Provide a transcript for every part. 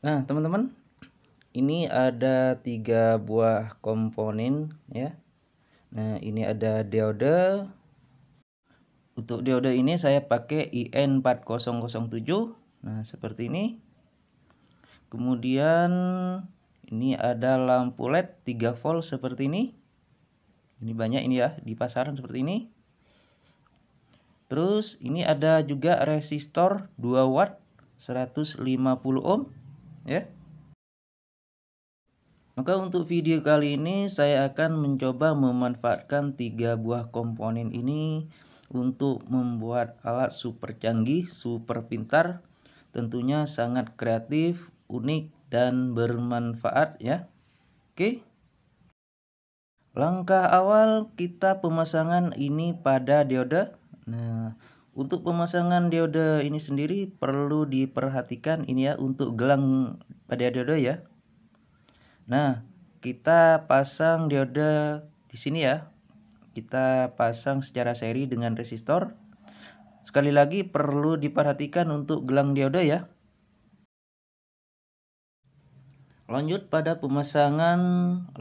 Nah, teman-teman, ini ada tiga buah komponen ya. Nah, ini ada diode. Untuk diode ini saya pakai IN4007. Nah, seperti ini. Kemudian ini ada lampu LED 3 volt seperti ini. Ini banyak ini ya di pasaran seperti ini. Terus ini ada juga resistor 2 watt 150 ohm ya. Maka untuk video kali ini saya akan mencoba memanfaatkan tiga buah komponen ini untuk membuat alat super canggih, super pintar, tentunya sangat kreatif, unik dan bermanfaat ya. Oke. Langkah awal kita pemasangan ini pada dioda Nah, untuk pemasangan dioda ini sendiri perlu diperhatikan ini ya untuk gelang pada dioda ya. Nah, kita pasang dioda di sini ya. Kita pasang secara seri dengan resistor. Sekali lagi perlu diperhatikan untuk gelang dioda ya. Lanjut pada pemasangan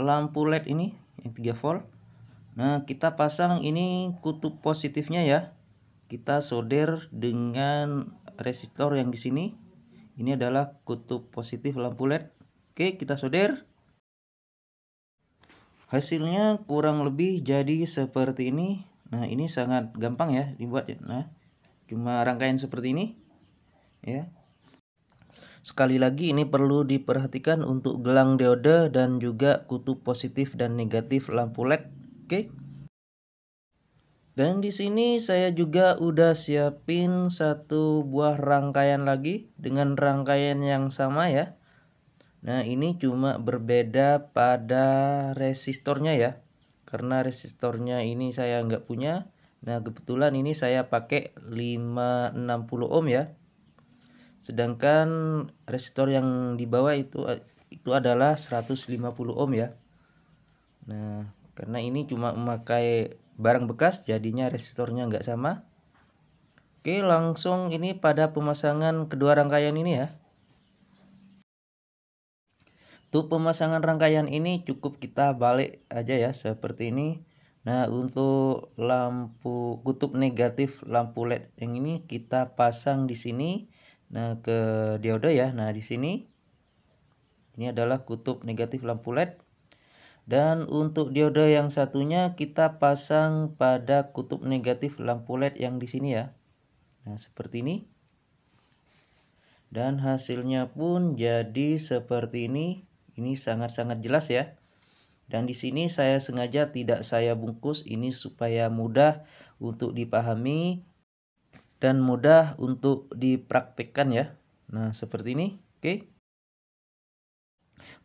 lampu LED ini yang 3 volt. Nah, kita pasang ini kutub positifnya ya kita solder dengan resistor yang di sini ini adalah kutub positif lampu led oke kita solder hasilnya kurang lebih jadi seperti ini nah ini sangat gampang ya dibuat ya nah cuma rangkaian seperti ini ya Sekali lagi ini perlu diperhatikan untuk gelang diode dan juga kutub positif dan negatif lampu LED. Oke. Okay? Dan di sini saya juga udah siapin satu buah rangkaian lagi dengan rangkaian yang sama ya. Nah ini cuma berbeda pada resistornya ya. Karena resistornya ini saya nggak punya. Nah kebetulan ini saya pakai 560 ohm ya. Sedangkan resistor yang di bawah itu itu adalah 150 ohm ya. Nah karena ini cuma memakai barang bekas jadinya resistornya nggak sama Oke langsung ini pada pemasangan kedua rangkaian ini ya untuk pemasangan rangkaian ini cukup kita balik aja ya seperti ini Nah untuk lampu kutub negatif lampu LED yang ini kita pasang di sini nah ke dioda ya nah di sini ini adalah kutub negatif lampu LED dan untuk dioda yang satunya kita pasang pada kutub negatif lampu LED yang di sini ya. Nah, seperti ini. Dan hasilnya pun jadi seperti ini. Ini sangat-sangat jelas ya. Dan di sini saya sengaja tidak saya bungkus ini supaya mudah untuk dipahami dan mudah untuk dipraktikkan ya. Nah, seperti ini. Oke. Okay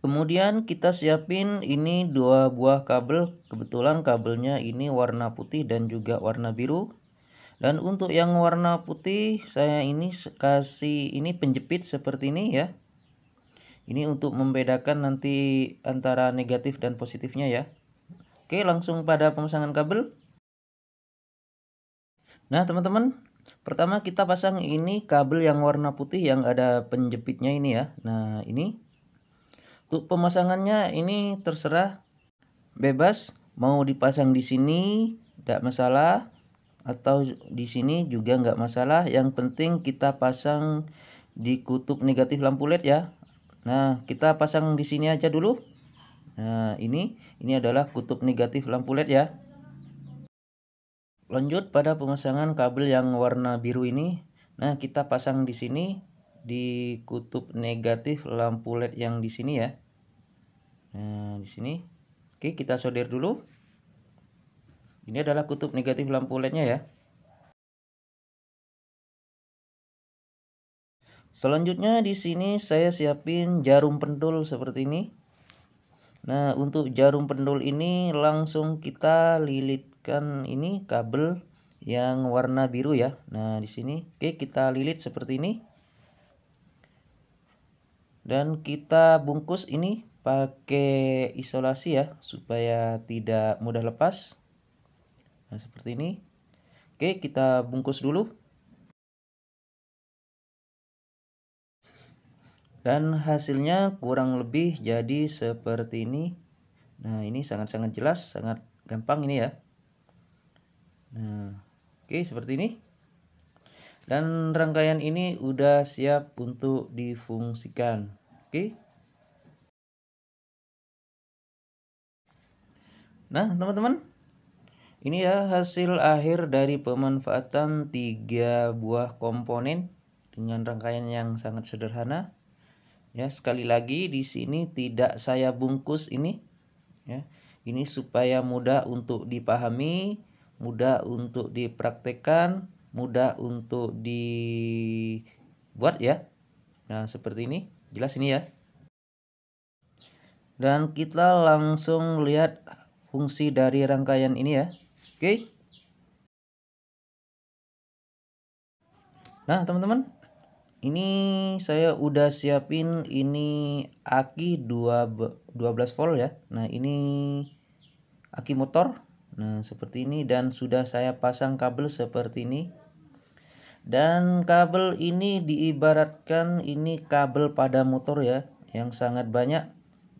kemudian kita siapin ini dua buah kabel kebetulan kabelnya ini warna putih dan juga warna biru dan untuk yang warna putih saya ini kasih ini penjepit seperti ini ya ini untuk membedakan nanti antara negatif dan positifnya ya oke langsung pada pemasangan kabel nah teman-teman Pertama kita pasang ini kabel yang warna putih yang ada penjepitnya ini ya. Nah ini untuk pemasangannya ini terserah bebas mau dipasang di sini tidak masalah atau di sini juga nggak masalah. Yang penting kita pasang di kutub negatif lampu LED ya. Nah, kita pasang di sini aja dulu. Nah, ini ini adalah kutub negatif lampu LED ya. Lanjut pada pemasangan kabel yang warna biru ini. Nah, kita pasang di sini di kutub negatif lampu LED yang di sini ya. Nah, di sini. Oke, kita solder dulu. Ini adalah kutub negatif lampu LED-nya ya. Selanjutnya di sini saya siapin jarum pendul seperti ini. Nah, untuk jarum pendul ini langsung kita lilitkan ini kabel yang warna biru ya. Nah, di sini oke kita lilit seperti ini dan kita bungkus ini pakai isolasi ya supaya tidak mudah lepas nah seperti ini oke kita bungkus dulu dan hasilnya kurang lebih jadi seperti ini nah ini sangat-sangat jelas sangat gampang ini ya nah oke seperti ini dan rangkaian ini udah siap untuk difungsikan. Oke. Nah, teman-teman, ini ya hasil akhir dari pemanfaatan tiga buah komponen dengan rangkaian yang sangat sederhana. Ya, sekali lagi di sini tidak saya bungkus ini. Ya, ini supaya mudah untuk dipahami, mudah untuk dipraktekkan mudah untuk dibuat ya nah seperti ini jelas ini ya dan kita langsung lihat fungsi dari rangkaian ini ya oke nah teman-teman ini saya udah siapin ini aki 2 12 volt ya nah ini aki motor nah seperti ini dan sudah saya pasang kabel seperti ini dan kabel ini diibaratkan ini kabel pada motor ya yang sangat banyak.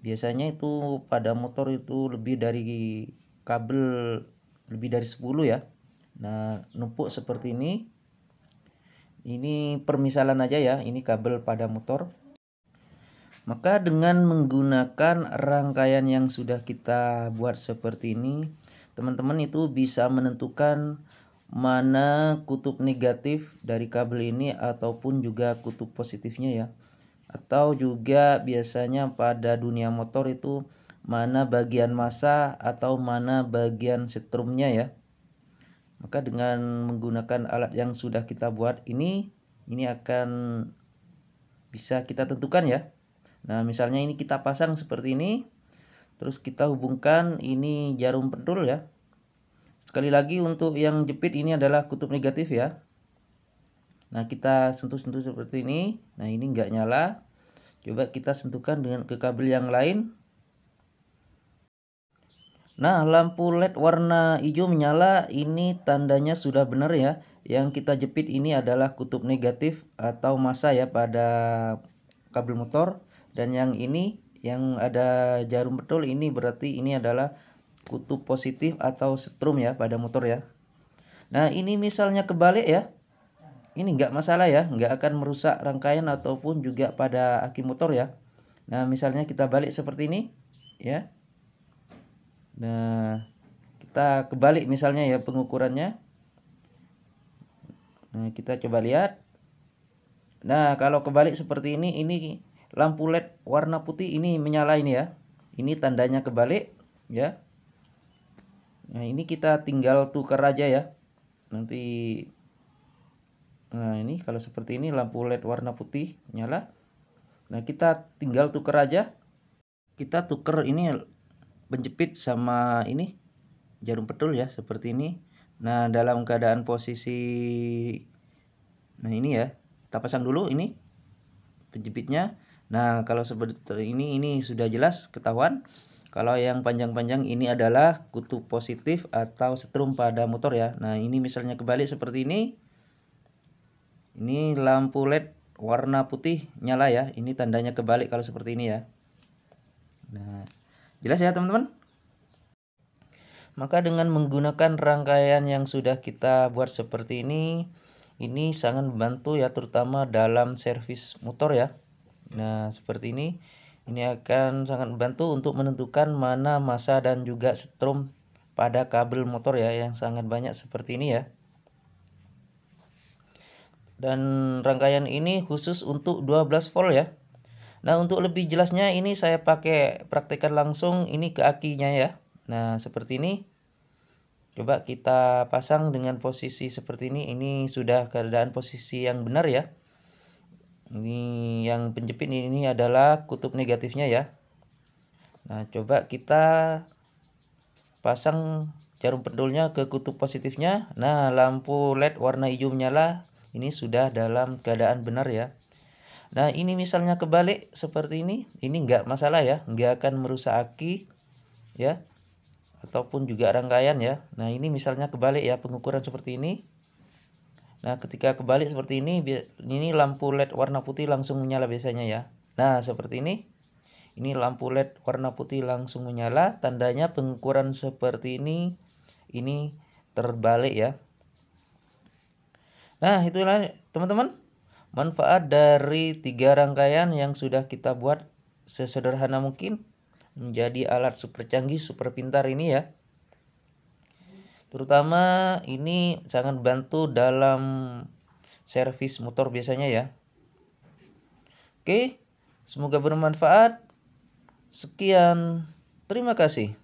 Biasanya itu pada motor itu lebih dari kabel lebih dari 10 ya. Nah, numpuk seperti ini. Ini permisalan aja ya, ini kabel pada motor. Maka dengan menggunakan rangkaian yang sudah kita buat seperti ini, teman-teman itu bisa menentukan mana kutub negatif dari kabel ini ataupun juga kutub positifnya ya atau juga biasanya pada dunia motor itu mana bagian massa atau mana bagian setrumnya ya maka dengan menggunakan alat yang sudah kita buat ini ini akan bisa kita tentukan ya nah misalnya ini kita pasang seperti ini terus kita hubungkan ini jarum pedul ya Sekali lagi untuk yang jepit ini adalah kutub negatif ya. Nah kita sentuh-sentuh seperti ini. Nah ini nggak nyala. Coba kita sentuhkan dengan ke kabel yang lain. Nah lampu LED warna hijau menyala ini tandanya sudah benar ya. Yang kita jepit ini adalah kutub negatif atau masa ya pada kabel motor. Dan yang ini yang ada jarum betul ini berarti ini adalah kutub positif atau setrum ya pada motor ya. Nah ini misalnya kebalik ya. Ini nggak masalah ya, nggak akan merusak rangkaian ataupun juga pada aki motor ya. Nah misalnya kita balik seperti ini ya. Nah kita kebalik misalnya ya pengukurannya. Nah kita coba lihat. Nah kalau kebalik seperti ini, ini lampu led warna putih ini menyala ini ya. Ini tandanya kebalik ya Nah, ini kita tinggal tukar aja ya. Nanti Nah, ini kalau seperti ini lampu LED warna putih nyala. Nah, kita tinggal tukar aja. Kita tuker ini penjepit sama ini jarum petul ya, seperti ini. Nah, dalam keadaan posisi Nah, ini ya. Kita pasang dulu ini penjepitnya. Nah, kalau seperti ini ini sudah jelas ketahuan. Kalau yang panjang-panjang ini adalah kutub positif atau setrum pada motor ya. Nah, ini misalnya kebalik seperti ini. Ini lampu LED warna putih nyala ya. Ini tandanya kebalik kalau seperti ini ya. Nah, jelas ya teman-teman? Maka dengan menggunakan rangkaian yang sudah kita buat seperti ini, ini sangat membantu ya terutama dalam servis motor ya. Nah, seperti ini. Ini akan sangat membantu untuk menentukan mana masa dan juga setrum pada kabel motor ya yang sangat banyak seperti ini ya. Dan rangkaian ini khusus untuk 12 volt ya. Nah, untuk lebih jelasnya ini saya pakai praktekan langsung ini ke akinya ya. Nah, seperti ini. Coba kita pasang dengan posisi seperti ini. Ini sudah keadaan posisi yang benar ya ini yang penjepit ini adalah kutub negatifnya ya nah coba kita pasang jarum pendulnya ke kutub positifnya nah lampu led warna hijau menyala ini sudah dalam keadaan benar ya nah ini misalnya kebalik seperti ini ini nggak masalah ya nggak akan merusak aki ya ataupun juga rangkaian ya nah ini misalnya kebalik ya pengukuran seperti ini Nah, ketika kebalik seperti ini, ini lampu LED warna putih langsung menyala biasanya ya. Nah, seperti ini. Ini lampu LED warna putih langsung menyala, tandanya pengukuran seperti ini ini terbalik ya. Nah, itulah teman-teman manfaat dari tiga rangkaian yang sudah kita buat sesederhana mungkin menjadi alat super canggih, super pintar ini ya terutama ini sangat bantu dalam servis motor biasanya ya oke semoga bermanfaat sekian terima kasih